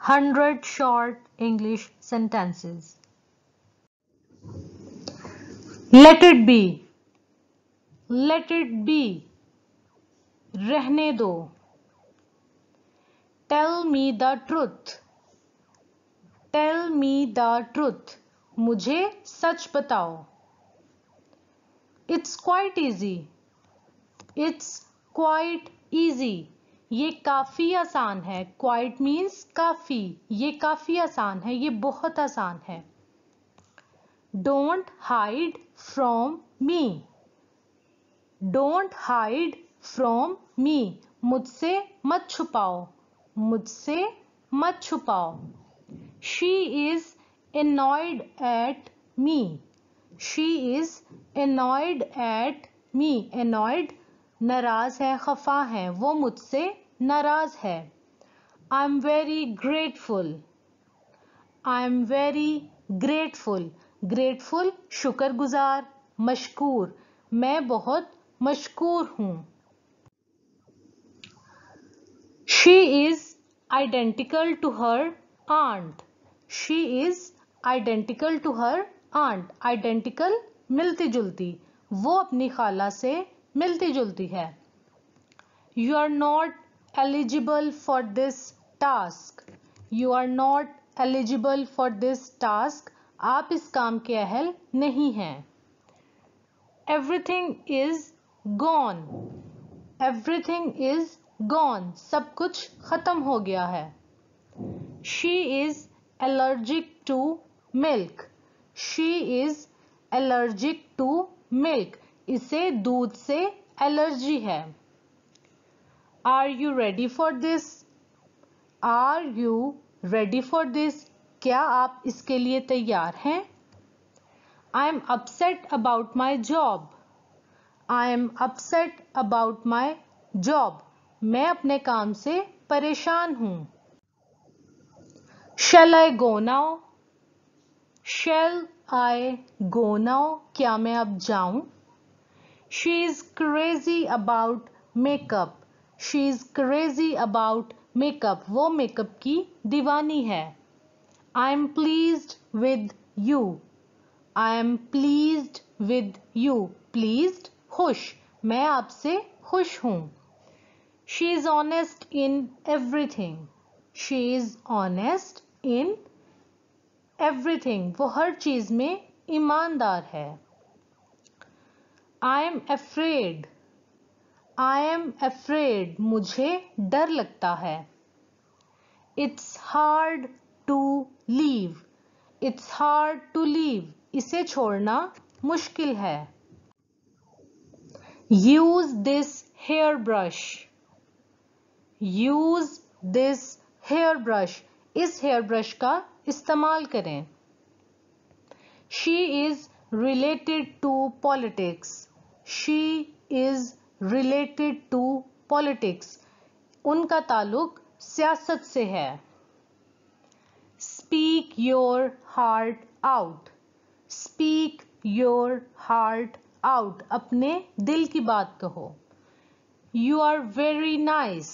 100 short English sentences. Let it be. Let it be. रहने दो. Tell me the truth. Tell me the truth. मुझे सच बताओ. It's quite easy. It's quite easy. ये काफ़ी आसान है क्वाइट मीन्स काफ़ी ये काफ़ी आसान है ये बहुत आसान है don't hide from me don't hide from me मुझसे मत छुपाओ मुझसे मत छुपाओ she is annoyed at me she is annoyed at me annoyed नाराज़ है खफा है वो मुझसे नाराज़ है I am very grateful I am very grateful grateful शुक्रगुजार मशकूर मैं बहुत मशकूर हूँ she is identical to her aunt she is identical to her aunt identical मिलती जुलती वो अपनी खाला से मिलती जुलती है you are not eligible for this task you are not eligible for this task aap is kaam ke ahel nahi hain everything is gone everything is gone sab kuch khatam ho gaya hai she is allergic to milk she is allergic to milk ise doodh se allergy hai are you ready for this are you ready for this क्या आप इसके लिए तैयार हैं I am upset about my job I am upset about my job मैं अपने काम से परेशान हूँ shall I go now shall I go now क्या मैं अब जाऊं she is crazy about makeup she is crazy about makeup वो मेकअप की दीवानी है I am please with you I am please with you please खुश मैं आपसे खुश हूँ she is honest in everything she is honest in everything वो हर चीज़ में ईमानदार है I am afraid I am afraid मुझे डर लगता है it's hard to leave it's hard to leave इसे छोड़ना मुश्किल है use this hair brush use this hair brush इस हेयर ब्रश का इस्तेमाल करें she is related to politics she is related to politics उनका ताल्लुक सियासत से है speak your heart out speak your heart out अपने दिल की बात कहो you are very nice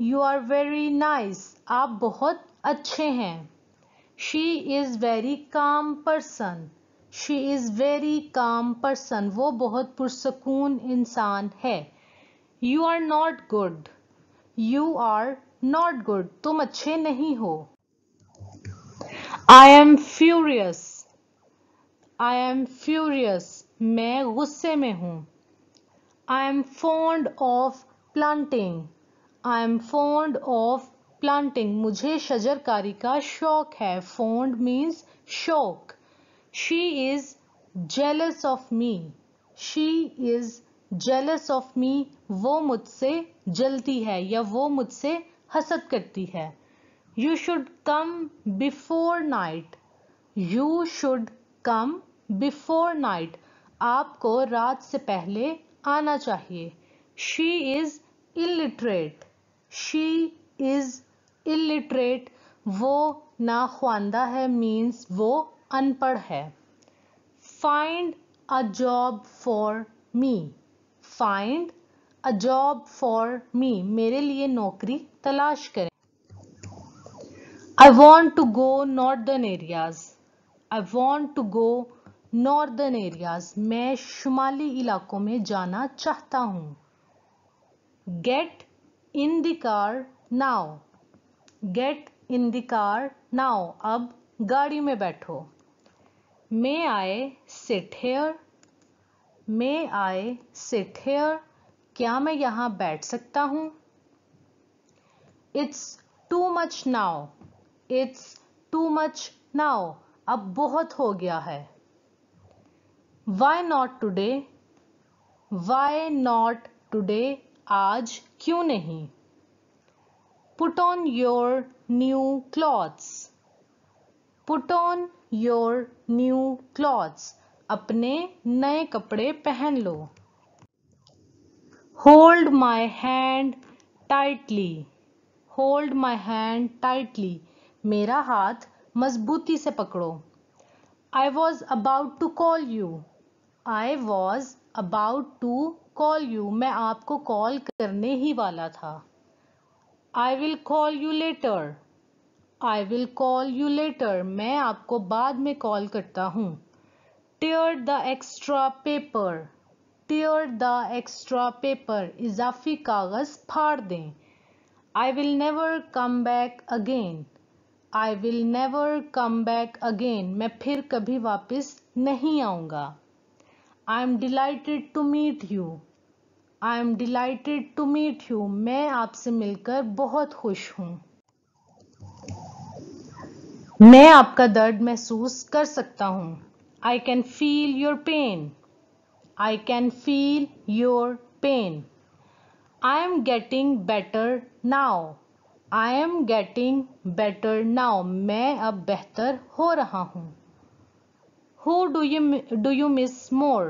you are very nice आप बहुत अच्छे हैं she is very calm person she is very calm person वो बहुत पुरसकून इंसान है you are not good you are not good तुम अच्छे नहीं हो I am furious I am furious मैं गुस्से में हूँ I am fond of planting I am fond of planting मुझे शजरकारी का शौक है फोन्ड मीन्स शौक She is jealous of me. She is jealous of me. wo mujhse jalti hai ya wo mujhse hasad karti hai You should come before night. You should come before night. aapko raat se pehle aana chahiye She is illiterate. She is illiterate. wo na khwanda hai means wo अनपढ़ है find a job for me find a job for me मेरे लिए नौकरी तलाश करें I want to go northern areas I want to go northern areas मैं शुमाली इलाकों में जाना चाहता हूँ get in the now get in the now अब गाड़ी में बैठो May I sit here? May I sit here? क्या मैं यहाँ बैठ सकता हूँ it's too much now it's too much now अब बहुत हो गया है why not today why not today आज क्यों नहीं put on your new clothes put on your new clothes अपने नए कपड़े पहन लो hold my hand tightly hold my hand tightly मेरा हाथ मजबूती से पकड़ो I was about to call you I was about to call you मैं आपको कॉल करने ही वाला था I will call you later I will call you later मैं आपको बाद में कॉल करता हूँ tear the extra paper tear the extra paper इजाफी कागज़ फाड़ दें I will never come back again I will never come back again मैं फिर कभी वापस नहीं आऊँगा I am delighted to meet you I am delighted to meet you मैं आपसे मिलकर बहुत खुश हूँ मैं आपका दर्द महसूस कर सकता हूँ I can feel your pain I can feel your pain I am getting better now I am getting better now मैं अब बेहतर हो रहा हूँ who do you do you miss more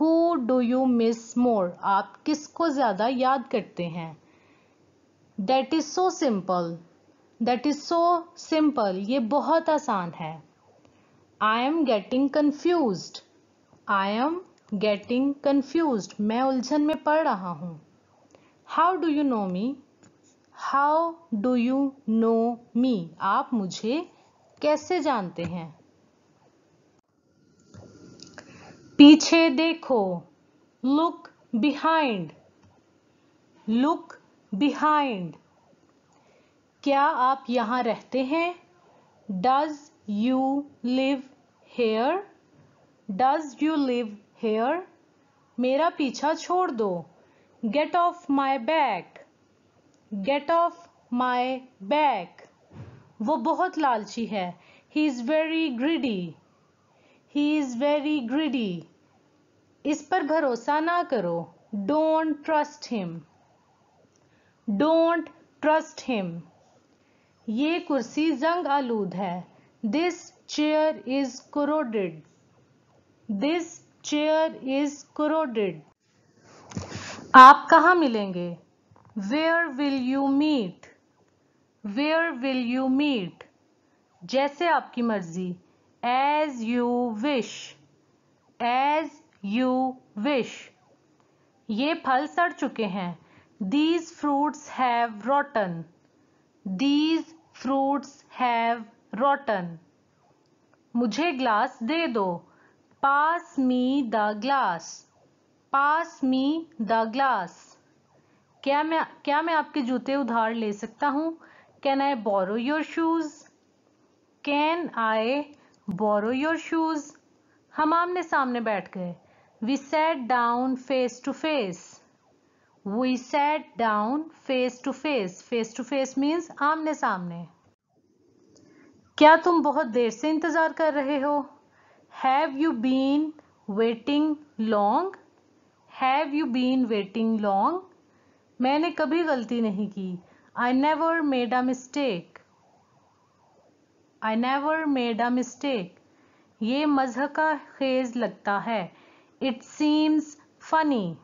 who do you miss more आप किसको ज़्यादा याद करते हैं that is so simple that is so simple ये बहुत आसान है I am getting confuse I am getting confuse मैं उलझन में पढ़ रहा हूँ how do you know me how do you know me आप मुझे कैसे जानते हैं पीछे देखो लुक बिहाइंड लुक बिहाइंड क्या आप यहाँ रहते हैं does you live here does you live here मेरा पीछा छोड़ दो get off my back get off my back वो बहुत लालची है he is very greedy he is very greedy इस पर भरोसा ना करो don't trust him don't trust him ये कुर्सी जंग आलूद है this chair is corroded this chair is corroded आप कहाँ मिलेंगे where will you meet where will you meet जैसे आपकी मर्जी as you wish as you wish ये फल सड़ चुके हैं these fruits have rotten these fruits have rotten मुझे ग्लास दे दो pass me the glass pass me the glass क्या मैं क्या मैं आपके जूते उधार ले सकता हूँ can I borrow your shoes can I borrow your shoes हम आमने सामने बैठ गए we sat down face to face we sat down face to face face to face means आमने सामने क्या तुम बहुत देर से इंतज़ार कर रहे हो have you been waiting long have you been waiting long मैंने कभी गलती नहीं की I never made a mistake I never made a mistake ये मज़ह का खेज लगता है it seems funny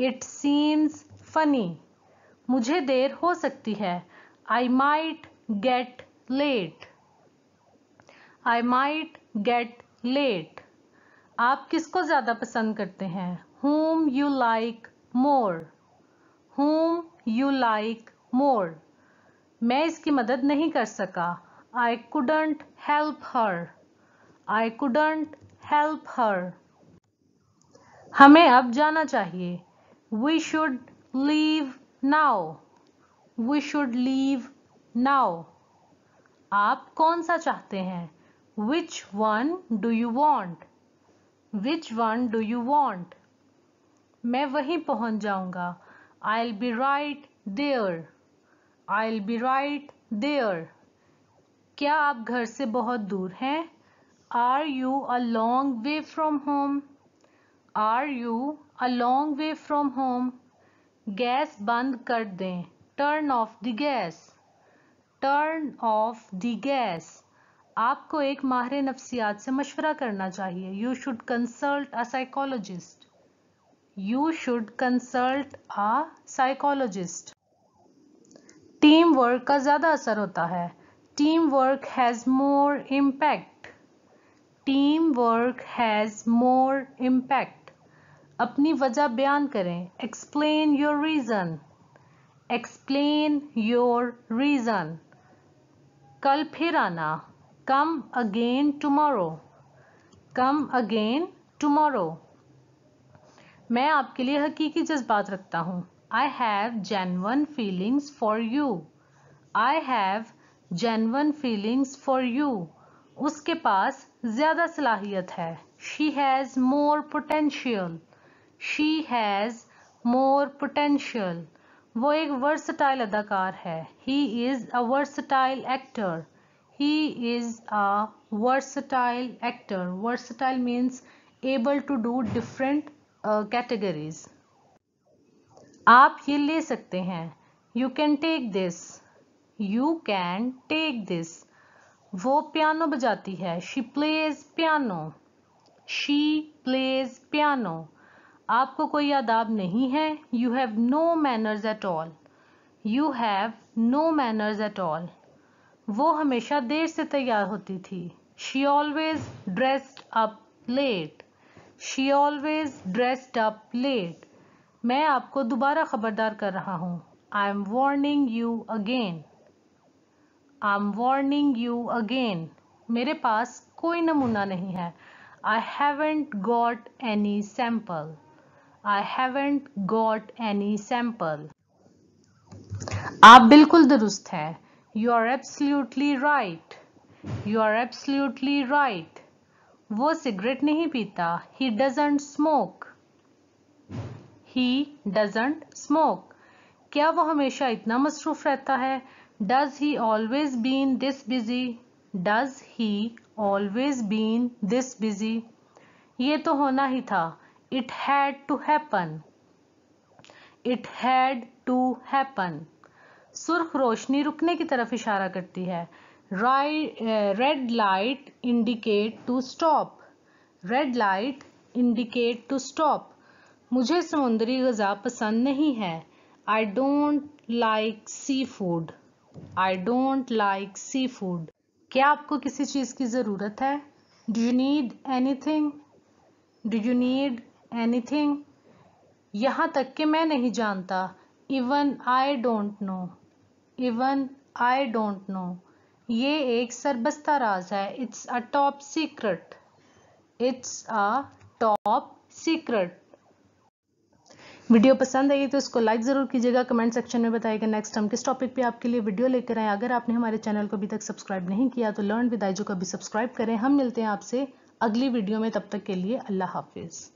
it seems funny मुझे देर हो सकती है I might get late I might get late आप किसको ज़्यादा पसंद करते हैं whom you like more whom you like more मैं इसकी मदद नहीं कर सका I couldn't help her I couldn't help her हमें अब जाना चाहिए we should leave now we should leave now aap kaun sa chahte hain which one do you want which one do you want main wahi pahunch jaunga I'll be right there I'll be right there kya aap ghar se bahut dur hain Are you a long way from home? Are you a long way from home gas बंद कर दें turn off the gas turn off the gas आपको एक माहिर नफ्सियात से मशवरा करना चाहिए you should consult a psychologist you should consult a psychologist team work का ज़्यादा असर होता है team work has more impact team work has more impact अपनी वजह बयान करें explain your reason explain your reason कल फिर आना come again tomorrow come again tomorrow मैं आपके लिए हकीकी जज्बात रखता हूँ I have genuine feelings for you I have genuine feelings for you उसके पास ज़्यादा सलाहियत है she has more potential she has more potential वो एक वर्सटाइल अदाकार है he is a versatile actor he is a versatile actor versatile means able to do different categories आप ये ले सकते हैं you can take this you can take this वो पियानो बजाती है she plays piano she plays piano आपको कोई आदाब नहीं है you have no manners at all you have no manners at all वो हमेशा देर से तैयार होती थी she always dressed up late she always dressed up late मैं आपको दोबारा खबरदार कर रहा हूँ I am warning you again I am warning you again मेरे पास कोई नमूना नहीं है I haven't got any sample I haven't got any sample आप बिल्कुल दुरुस्त हैं you are absolutely right you are absolutely right वो सिगरेट नहीं पीता he doesn't smoke he doesn't smoke क्या वो हमेशा इतना मसरूफ रहता है does he always been this busy does he always been this busy ये तो होना ही था it had to happen it had to happen सुर्ख रोशनी रुकने की तरफ इशारा करती है red light indicate to stop red light indicate to stop मुझे समुद्री गज़ा पसंद नहीं है I don't like seafood I don't like seafood क्या आपको किसी चीज़ की ज़रूरत है do you need anything do you need anything यहाँ तक कि मैं नहीं जानता even I don't know even I don't know ये एक सरबस्ता राज है it's a top secret it's a top secret video पसंद आई तो इसको लाइक ज़रूर कीजिएगा कमेंट सेक्शन में बताइएगा नेक्स्ट हम किस टॉपिक पे आपके लिए वीडियो लेकर आए अगर आपने हमारे चैनल को अभी तक सब्सक्राइब नहीं किया तो लर्न विद आइजो को अभी सब्सक्राइब करें हम मिलते हैं आपसे अगली वीडियो में तब तक के लिए अल्लाह हाफिज़